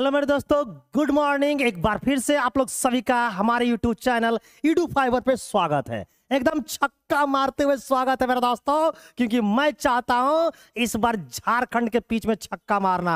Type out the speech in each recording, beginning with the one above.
hello मेरे दोस्तों good morning एक बार फिर से आप लोग सभी का हमारे यूट्यूब चैनल ईडू फाइबर पे स्वागत है एकदम छक्का मारते हुए स्वागत है मेरे दोस्तों क्योंकि मैं चाहता हूं इस बार झारखंड के पीछे में छक्का मारना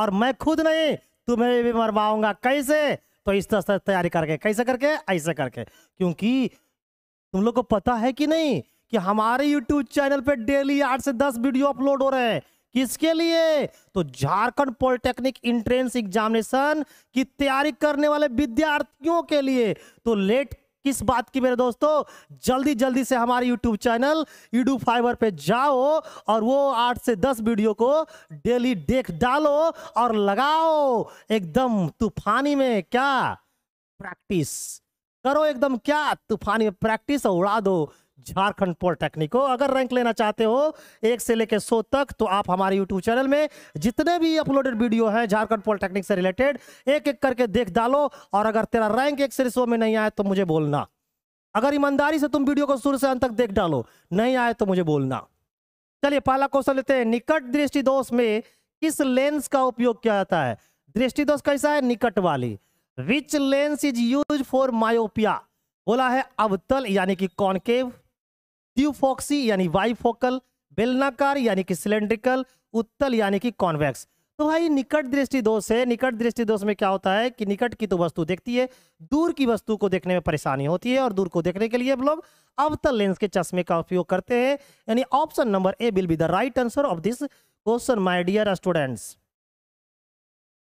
और मैं खुद नहीं तुम्हें भी मरवाऊंगा कैसे तो इस तरह से तैयारी करके कैसे करके ऐसे करके क्योंकि तुम लोग को पता है कि नहीं कि हमारे यूट्यूब चैनल पर डेली आठ से दस वीडियो अपलोड हो रहे हैं किसके लिए तो झारखंड पॉलिटेक्निक इंट्रेंस एग्जामिनेशन की तैयारी करने वाले विद्यार्थियों के लिए तो लेट किस बात की मेरे दोस्तों जल्दी जल्दी से हमारे यूट्यूब चैनल यूडू फाइबर पे जाओ और वो आठ से दस वीडियो को डेली देख डालो और लगाओ एकदम तूफानी में क्या प्रैक्टिस करो एकदम क्या तूफानी में प्रैक्टिस और उड़ा दो झारखंड पॉलिटेक्निक को अगर रैंक लेना चाहते हो एक से लेकर सौ तक तो आप हमारे यूट्यूब चैनल में जितने भी अपलोडेड वीडियो हैं झारखंड पॉलिटेक्निक से रिलेटेड एक एक करके देख डालो और अगर तेरा रैंक एक से सौ में नहीं आए तो मुझे बोलना अगर ईमानदारी से तुम वीडियो को शुरू से अंत तक देख डालो नहीं आए तो मुझे बोलना चलिए पहला क्वेश्चन लेते हैं निकट दृष्टि दोष में किस लेंस का उपयोग किया जाता है दृष्टि दोष कैसा है निकट वाली which lens is use for myopia बोला है अवतल यानी कि कॉनकेव थ्यूफॉक्सी यानी वाई फोकल बेलनाकार यानी कि सिलेंड्रिकल उत्तल यानी कि कॉन्वेक्स तो भाई निकट दृष्टि दोष है निकट दृष्टि दोष में क्या होता है कि निकट की तो वस्तु देखती है दूर की वस्तु को देखने में परेशानी होती है और दूर को देखने के लिए हम लोग अवतल लेंस के चश्मे का उपयोग करते हैं यानी option number A will be the right answer of this question my dear students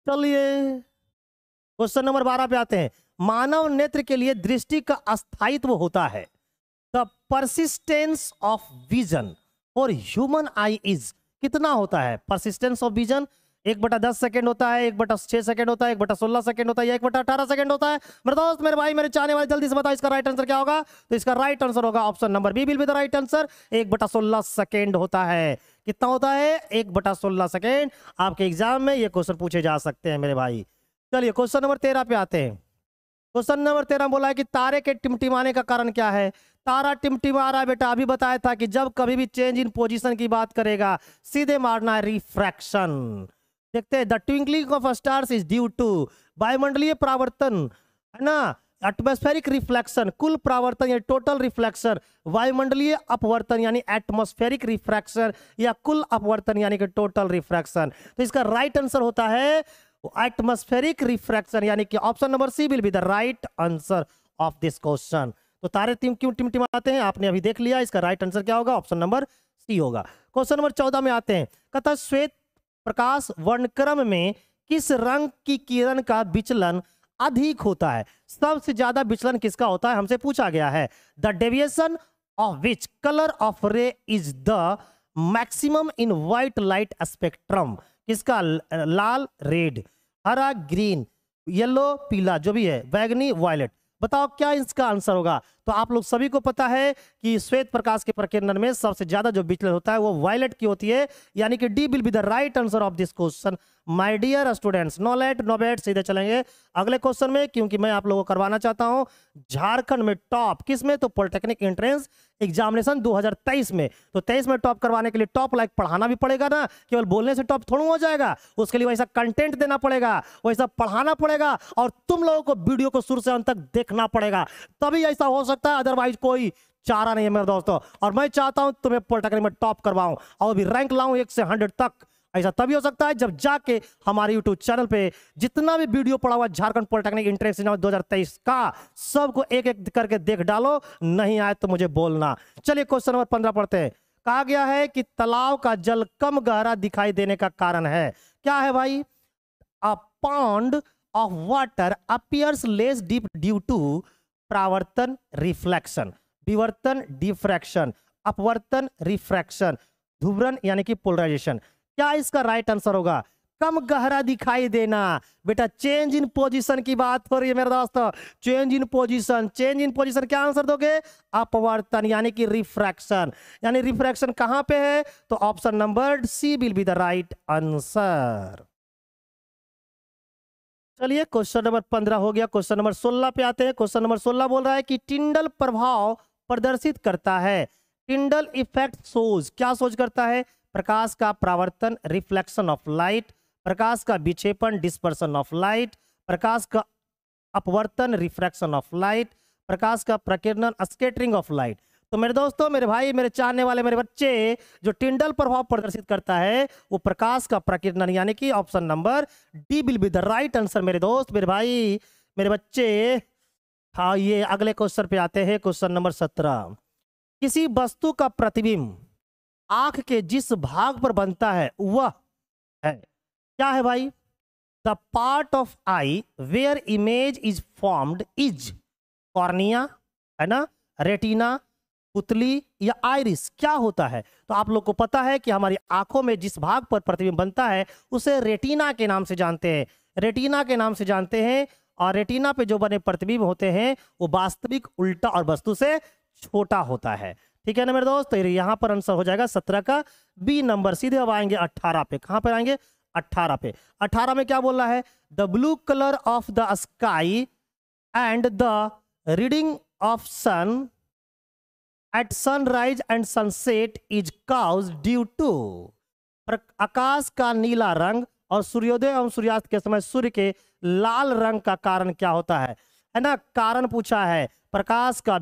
चलिए क्वेश्चन नंबर बारह पे आते हैं मानव नेत्र के लिए दृष्टि का अस्थायित्व होता है the persistence of vision for human eye is कितना होता है परसिस्टेंस ऑफ विजन एक बटा दस सेकेंड होता है एक बटा छह सेकेंड होता है एक बटा सोलह सेकेंड होता है या एक बटा अठारह सेकेंड होता है मेरे दोस्त मेरे भाई मेरे चाहने वाले जल्दी से बताओ इसका राइट आंसर क्या होगा तो इसका राइट आंसर होगा option number B will be the right answer एक बटा सोलह सेकेंड होता है कितना होता है एक बटा सोलह सेकेंड आपके एग्जाम में ये क्वेश्चन पूछे जा सकते हैं मेरे भाई चलिए क्वेश्चन नंबर तेरह पे आते हैं क्वेश्चन नंबर तेरह बोला है कि तारे के टिमटिमाने का कारण क्या है तारा टिमटिमा रहा बेटा अभी बताया था कि जब कभी भी चेंज इन पोजीशन की बात करेगा सीधे मारना है रिफ्रैक्शन देखते हैं the twinkling of stars is due to वायुमंडलीय प्रावर्तन है ना एटमोस्फेरिक रिफ्लेक्शन कुल प्रावर्तन या टोटल रिफ्लेक्शन वायुमंडलीय अपवर्तन यानी एटमोस्फेरिक रिफ्रैक्शन या कुल अपवर्तन यानी कि टोटल रिफ्रैक्शन तो इसका राइट आंसर होता है एटमोस्फेरिक रिफ्रैक्शन यानी कि option number C will be the right answer of this question तो तारे टिम क्यों टिमटिमाते हैं आपने अभी देख लिया इसका राइट आंसर क्या होगा ऑप्शन नंबर सी होगा क्वेश्चन नंबर चौदह में आते हैं कथा श्वेत प्रकाश वर्णक्रम में किस रंग की किरण का विचलन अधिक होता है सबसे ज्यादा विचलन किसका होता है हमसे पूछा गया है the deviation of which colour of ray is the maximum in white light spectrum किसका लाल रेड हरा ग्रीन येलो पीला जो भी है बैगनी वायलेट बताओ क्या इसका आंसर होगा तो आप लोग सभी को पता है कि श्वेत प्रकाश के प्रकर्णन में सबसे ज्यादा जो विचलन होता है वो वायलेट की होती है यानी कि D will be the right answer of this question my dear students no late no bet सीधे चलेंगे अगले क्वेश्चन में क्योंकि मैं आप लोगों को करवाना चाहता हूं झारखंड में टॉप किस तो में तो पॉलिटेक्निक एंट्रेंस एग्जामिनेशन 2023 में तो 23 में टॉप करवाने के लिए टॉप लाइक पढ़ाना भी पड़ेगा ना केवल बोलने से टॉप थोड़ा हो जाएगा उसके लिए वैसा कंटेंट देना पड़ेगा वैसा पढ़ाना पड़ेगा और तुम लोगों को वीडियो को शुरू से अंत तक देखना पड़ेगा तभी ऐसा हो सकता है अदरवाइज कोई चारा नहीं है मेरे दोस्तों और मैं चाहता हूं तुम्हें पॉलिटेक्निक में टॉप करवाऊं और भी रैंक लाऊं एक से हंड्रेड तक ऐसा तभी हो सकता है जब जाके हमारे यूट्यूब चैनल पे जितना भी वीडियो पड़ा हुआ झारखंड पॉलिटेक्निक इंट्रेंस एग्जाम 2023 का सबको एक एक करके देख डालो नहीं आए तो मुझे बोलना चलिए क्वेश्चन नंबर पंद्रह पढ़ते हैं कहा गया है कि तालाब का जल कम गहरा दिखाई देने का कारण है क्या है भाई a pond of water appears less deep due to प्रावर्तन रिफ्लेक्शन विवर्तन डिफ्रैक्शन अपवर्तन रिफ्रैक्शन धुवरन यानी कि पोलराइजेशन क्या इसका राइट आंसर होगा कम गहरा दिखाई देना बेटा चेंज इन पोजीशन की बात हो रही है मेरे दोस्तों change in position change in position क्या आंसर दोगे अपवर्तन यानी कि रिफ्रैक्शन यानी रिफ्रैक्शन कहां पे है तो option number C will be the right answer चलिए क्वेश्चन नंबर पंद्रह हो गया क्वेश्चन नंबर सोलह पे आते हैं क्वेश्चन नंबर सोलह बोल रहा है कि टिंडल प्रभाव प्रदर्शित करता है टिंडल इफेक्ट सोज क्या सोच करता है प्रकाश का प्रावर्तन रिफ्लेक्शन ऑफ लाइट प्रकाश का विक्षेपण डिस्पर्सन ऑफ लाइट प्रकाश का अपवर्तन रिफ्रैक्शन ऑफ लाइट प्रकाश का प्रकीर्णन स्केटरिंग ऑफ लाइट तो मेरे दोस्तों मेरे भाई मेरे चाहने वाले मेरे बच्चे जो टिंडल प्रभाव प्रदर्शित करता है वो प्रकाश का प्रकीर्णन यानी कि option number D will be the right answer मेरे दोस्त मेरे भाई मेरे बच्चे हाँ ये अगले क्वेश्चन पे आते हैं क्वेश्चन नंबर सत्रह किसी वस्तु का प्रतिबिंब आंख के जिस भाग पर बनता है वह है क्या है भाई the part of eye where image is formed is cornea है ना रेटिना पुतली या आयरिस क्या होता है तो आप लोग को पता है कि हमारी आंखों में जिस भाग पर प्रतिबिंब बनता है उसे रेटिना के नाम से जानते हैं रेटिना के नाम से जानते हैं और रेटिना पे जो बने प्रतिबिंब होते हैं वो वास्तविक उल्टा और वस्तु से छोटा होता है ठीक है ना मेरे दोस्त तो यहाँ पर आंसर हो जाएगा सत्रह का बी नंबर सीधे अब आएंगे अट्ठारह पे कहाँ पर आएंगे अट्ठारह पे अट्ठारह में क्या बोल रहा है the blue colour of the sky and the reddening of sun at sunrise and sunset is cause due to आकाश का नीला रंग और सूर्योदय एवं सूर्यास्त के समय सूर्य के लाल रंग का कारण क्या होता है है ना कारण पूछा है प्रकाश का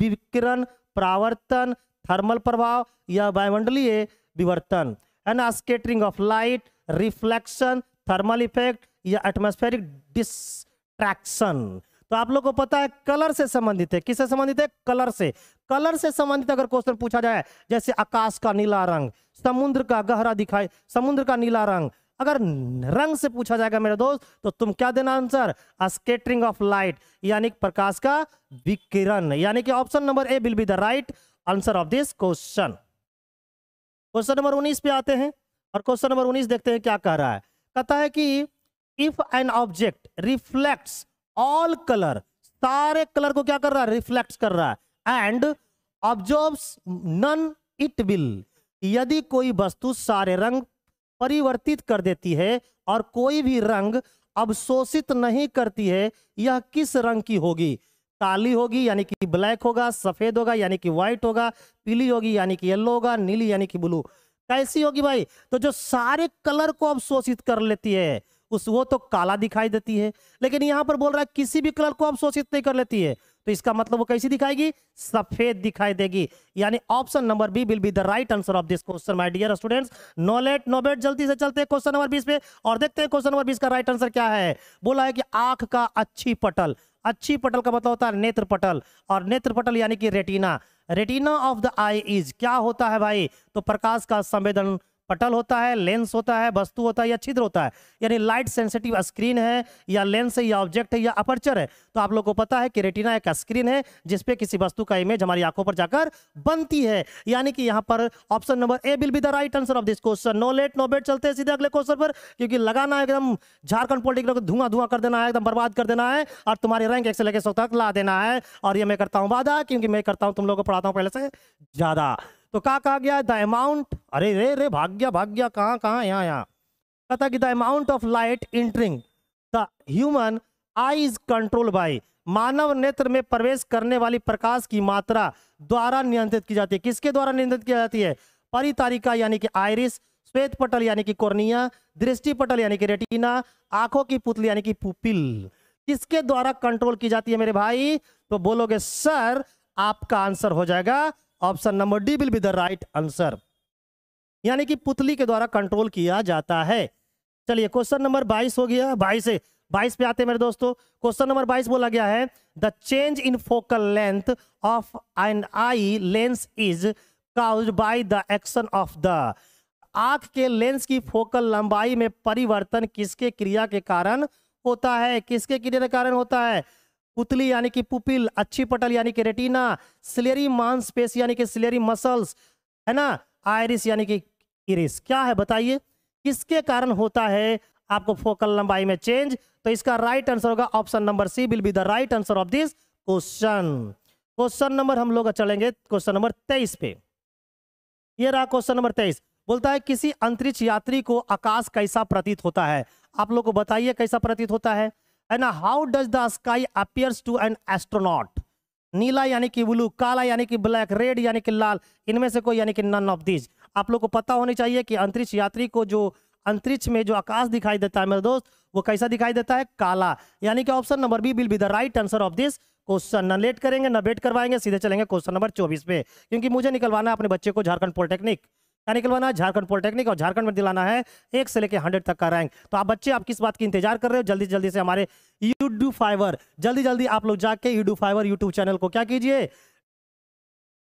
विकिरण प्रावर्तन थर्मल प्रभाव या वायुमंडलीय विवर्तन है ना scattering of light reflection thermal effect या एटमोस्फेरिक डिस्ट्रैक्शन तो आप लोग को पता है कलर से संबंधित है किससे संबंधित है कलर से कलर से संबंधित अगर क्वेश्चन पूछा जाए जैसे आकाश का नीला रंग समुद्र का गहरा दिखाई समुद्र का नीला रंग अगर रंग से पूछा जाएगा मेरे दोस्त तो तुम क्या देना आंसर स्केटरिंग ऑफ लाइट यानी प्रकाश का विकिरण यानी कि option number A will be the right answer of this question question number उन्नीस पे आते हैं और क्वेश्चन नंबर उन्नीस देखते हैं क्या कह रहा है कहता है कि if an object reflect all colour सारे कलर को क्या कर रहा है रिफ्लेक्ट कर रहा है and absorb none it will यदि कोई वस्तु सारे रंग परिवर्तित कर देती है और कोई भी रंग अवशोषित नहीं करती है यह किस रंग की होगी काली होगी यानी कि ब्लैक होगा सफेद होगा यानी कि व्हाइट होगा पीली होगी यानी कि येलो होगा नीली यानी कि ब्लू कैसी होगी भाई तो जो सारे कलर को अवशोषित कर लेती है उस वो तो काला दिखाई देती है लेकिन यहाँ पर बोल रहा है किसी भी कलर को अवशोषित नहीं कर लेती है तो इसका मतलब वो कैसी दिखाएगी सफेद दिखाई देगी यानी option number B will be the right answer of this question my dear students no late no bet जल्दी से चलते हैं क्वेश्चन नंबर बीस पे और देखते हैं क्वेश्चन नंबर बीस का राइट आंसर क्या है बोला है कि आंख का अच्छी पटल अच्छी पटल का मतलब होता है नेत्र पटल और नेत्र पटल यानी कि retina retina of the eye is क्या होता है भाई तो प्रकाश का संवेदन पटल होता है लेंस होता है वस्तु होता है या छिद्र होता है यानी लाइट सेंसिटिव स्क्रीन है या लेंस है या ऑब्जेक्ट है या अपर्चर है तो आप लोग को पता है कि रेटिना एक स्क्रीन है जिसपे किसी वस्तु का इमेज हमारी आंखों पर जाकर बनती है यानी कि यहाँ पर option number A will be the right answer of this question no late no bet चलते हैं सीधे अगले क्वेश्चन पर क्योंकि लगाना एकदम झारखंड पोलिटिकल को धुआं धुआं कर देना है एकदम बर्बाद कर देना है और तुम्हारे रैंक एक से लेकर सौ तक ला देना है और ये मैं करता हूँ वादा क्योंकि मैं करता हूँ तुम लोग को पढ़ाता हूँ पहले से ज़्यादा तो कहा कहा गया द अमाउंट अरे रे रे भाग्य भाग्य कहाँ कहाँ यहाँ यहाँ कहता कि the amount of light entering the human eye is control by मानव नेत्र में प्रवेश करने वाली प्रकाश की मात्रा द्वारा नियंत्रित की जाती है किसके द्वारा नियंत्रित की जाती है परितारिका यानी कि आयरिस श्वेत पटल यानी कि कोर्निया दृष्टि पटल यानी कि रेटिना आंखों की पुतली यानी कि पुपिल किसके द्वारा कंट्रोल की जाती है मेरे भाई तो बोलोगे सर आपका आंसर हो जाएगा option number D will be the right answer यानी कि पुतली के द्वारा कंट्रोल किया जाता है चलिए क्वेश्चन नंबर बाईस हो गया बाईस बाईस पे आते हैं मेरे दोस्तों क्वेश्चन नंबर बाईस बोला गया है the change in focal length of an eye lens is cause by the action of the आंख के लेंस की फोकल लंबाई में परिवर्तन किसके क्रिया के कारण होता है किसके क्रिया के कारण होता है पुतली यानी कि पुपिल अच्छी पटल यानी कि रेटिना सिलेरी मांसपेश यानी कि सिलेरी मसल्स है ना आयरिस यानी कि इरिस क्या है बताइए किसके कारण होता है आपको फोकल लंबाई में चेंज तो इसका राइट आंसर होगा option number C will be the right answer of this question question number हम लोग चलेंगे क्वेश्चन नंबर तेईस पे ये रहा क्वेश्चन नंबर तेईस बोलता है किसी अंतरिक्ष यात्री को आकाश कैसा प्रतीत होता है आप लोग को बताइए कैसा प्रतीत होता है and how does the sky appears to an astronaut नीला यानी कि ब्लू काला यानी कि ब्लैक रेड यानी कि लाल इनमें से कोई यानी कि नन ऑफ दीज आप लोग को पता होनी चाहिए कि अंतरिक्ष यात्री को जो अंतरिक्ष में जो आकाश दिखाई देता है मेरे दोस्त वो कैसा दिखाई देता है काला यानी कि option number B will be the right answer of this question न लेट करेंगे न बेट करवाएंगे सीधे चलेंगे क्वेश्चन नंबर चौबीस पे क्योंकि मुझे निकलवाना है अपने बच्चे को झारखंड पॉलिटेक्निक क्या निकलवाना झारखंड पॉलिटेक्निक और झारखंड में दिलाना है एक से लेकर हंड्रेड तक का रैंक तो आप बच्चे आप किस बात की इंतजार कर रहे हो जल्दी जल्दी से हमारे यूडू फाइवर जल्दी जल्दी आप लोग जाके यूडू फाइवर यूट्यूब चैनल को क्या कीजिए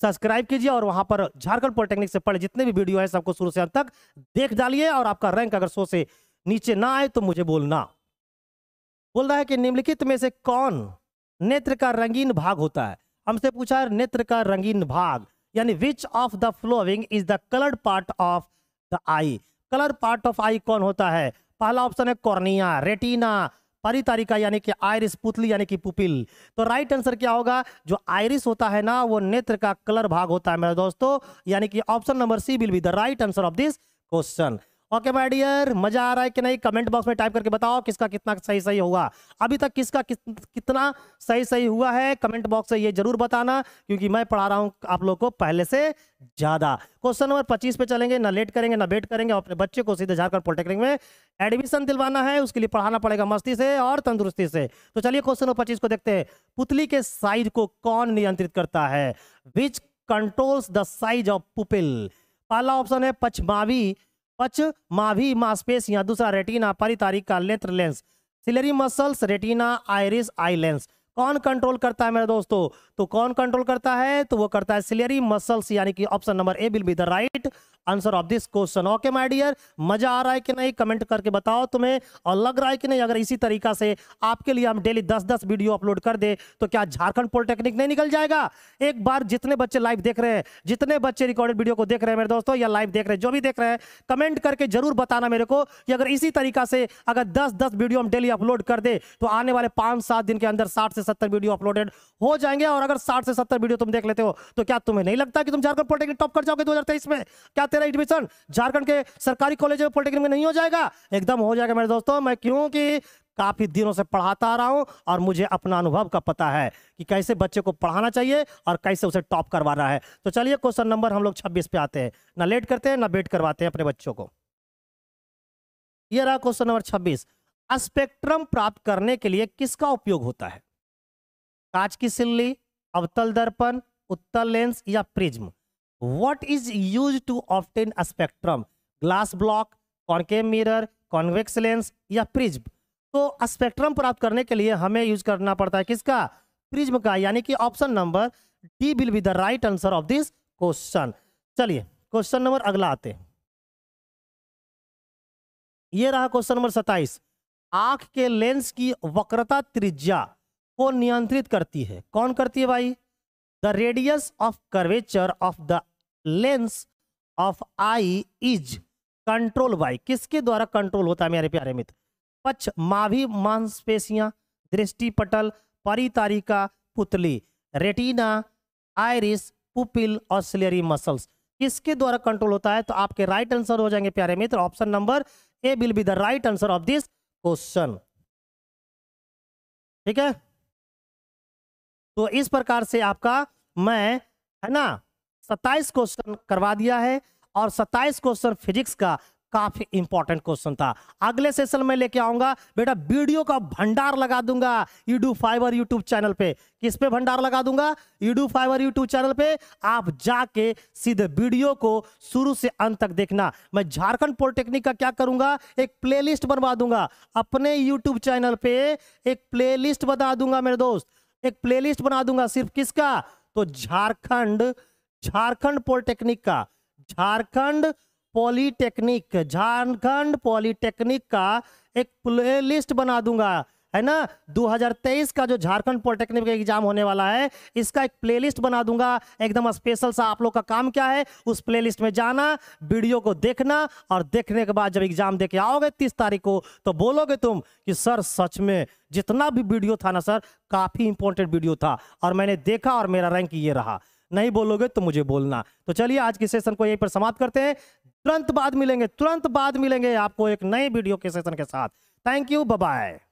सब्सक्राइब कीजिए और वहां पर झारखंड पॉलिटेक्निक से पढ़े जितने भी वीडियो है सबको शुरू से अंत तक देख डालिए और आपका रैंक अगर सो से नीचे ना आए तो मुझे बोलना बोल रहा है कि निम्नलिखित में से कौन नेत्र का रंगीन भाग होता है हमसे पूछा है नेत्र का रंगीन भाग यानी which of the following is the coloured part of the eye colour part of eye कौन होता है पहला ऑप्शन है कॉर्निया रेटिना परितारिका यानी कि आयरिस पुतली यानी कि पुपिल तो राइट आंसर क्या होगा जो आयरिस होता है ना वो नेत्र का कलर भाग होता है मेरे दोस्तों यानी कि option number C will be the right answer of this question okay my dear मजा आ रहा है कि नहीं कमेंट बॉक्स में टाइप करके बताओ किसका कितना सही सही होगा अभी तक किसका कि, कितना सही सही हुआ है कमेंट बॉक्स से ये जरूर बताना क्योंकि मैं पढ़ा रहा हूँ आप लोग को पहले से ज्यादा क्वेश्चन नंबर पच्चीस पे चलेंगे ना लेट करेंगे ना वेट करेंगे अपने बच्चे को सीधे झारखंड पॉलिटेक्निक में एडमिशन दिलवाना है उसके लिए पढ़ाना पड़ेगा मस्ती से और तंदुरुस्ती से तो चलिए क्वेश्चन नंबर पच्चीस को देखते हैं पुतली के साइज को कौन नियंत्रित करता है which controls the size of pupil पहला ऑप्शन है पचमावी पच माभी या दूसरा रेटिना परितारिका नेत्र lens ciliary muscles retina iris eye lens कौन कंट्रोल करता है मेरे दोस्तों तो कौन कंट्रोल करता है तो वो करता है सिलियरी मसल्स यानी कि option number A will be the right answer of this question okay my dear मजा आ रहा है कि नहीं कमेंट करके बताओ तुम्हें और लग रहा है कि नहीं अगर इसी तरीका से आपके लिए हम डेली दस दस वीडियो अपलोड कर दे तो क्या झारखंड पॉलिटेक्निक नहीं निकल जाएगा एक बार जितने बच्चे लाइव देख रहे हैं जितने बच्चे रिकॉर्डेड वीडियो को देख रहे हैं मेरे दोस्तों या लाइव देख रहे हैं जो भी देख रहे हैं कमेंट करके जरूर बताना मेरे को कि अगर इसी तरीका से अगर दस दस वीडियो हम डेली अपलोड कर दे तो आने वाले पांच सात दिन के अंदर साठ से सत्तर वीडियो अपलोडेड हो जाएंगे और अगर साठ से सत्तर वीडियो तुम देख लेते हो तो क्या तुम्हें नहीं लगता कि तुम झारखंड पॉलिटेक्निक टॉप कर जाओगे दो में क्या तेरा एडमिशन झारखंड के सरकारी कॉलेज में पॉलिटेक्निक में नहीं हो जाएगा एकदम हो जाएगा मेरे दोस्तों मैं क्योंकि काफ़ी दिनों से पढ़ाता आ रहा हूं और मुझे अपना अनुभव का पता है कि कैसे बच्चे को पढ़ाना चाहिए और कैसे उसे टॉप करवा रहा है तो चलिए क्वेश्चन नंबर हम लोग छब्बीस पे आते हैं ना लेट करते हैं ना वेट करवाते हैं अपने बच्चों को ये रहा क्वेश्चन नंबर छब्बीस स्पेक्ट्रम प्राप्त करने के लिए किसका उपयोग होता है कांच की सिल्ली अवतल दर्पण उत्तल लेंस या prism what is use to obtain spectrum glass block concave mirror convex lens या प्रिज्म तो स्पेक्ट्रम प्राप्त करने के लिए हमें यूज करना पड़ता है किसका प्रिज्म का यानी कि option number D will be the right answer of this question चलिए क्वेश्चन नंबर अगला आते हैं ये रहा क्वेश्चन नंबर सत्ताईस आंख के लेंस की वक्रता त्रिज्या को नियंत्रित करती है कौन करती है भाई the radius of curvature of the lens of eye is control by किसके द्वारा कंट्रोल होता है मेरे प्यारे मित्र पक्ष माभी मांसपेशियां दृष्टिपटल परितारिका पुतली रेटिना आयरिस पुपिल और सिलेरी मसल्स किसके द्वारा कंट्रोल होता है तो आपके राइट आंसर हो जाएंगे प्यारे मित्र option number A will be the right answer of this question ठीक है तो इस प्रकार से आपका मैं है ना सत्ताईस क्वेश्चन करवा दिया है और सत्ताईस क्वेश्चन फिजिक्स का काफी इंपॉर्टेंट क्वेश्चन था अगले सेशन में लेके आऊंगा बेटा वीडियो का भंडार लगा दूंगा यूडू फाइबर यूट्यूब चैनल पे किस पे भंडार लगा दूंगा यूडू फाइबर यूट्यूब चैनल पे आप जाके सीधे वीडियो को शुरू से अंत तक देखना मैं झारखंड पॉलिटेक्निक का क्या करूंगा एक प्लेलिस्ट बनवा दूंगा अपने यूट्यूब चैनल पे एक प्ले बना दूंगा मेरे दोस्त एक प्लेलिस्ट बना दूंगा सिर्फ किसका तो झारखंड झारखंड पॉलिटेक्निक का झारखंड पॉलिटेक्निक झारखंड पॉलिटेक्निक का एक प्लेलिस्ट बना दूंगा है ना 2023 का जो झारखंड पॉलिटेक्निक का एग्जाम होने वाला है इसका एक प्लेलिस्ट बना दूंगा एकदम स्पेशल सा आप लोग का काम क्या है उस प्लेलिस्ट में जाना वीडियो को देखना और देखने के बाद जब एग्जाम दे के आओगे तीस तारीख को तो बोलोगे तुम कि सर सच में जितना भी वीडियो था ना सर काफी इंपॉर्टेंट वीडियो था और मैंने देखा और मेरा रैंक ये रहा नहीं बोलोगे तो मुझे बोलना तो चलिए आज के सेशन को यहीं पर समाप्त करते हैं तुरंत बाद मिलेंगे तुरंत बाद मिलेंगे आपको एक नए वीडियो के सेशन के साथ थैंक यू बाय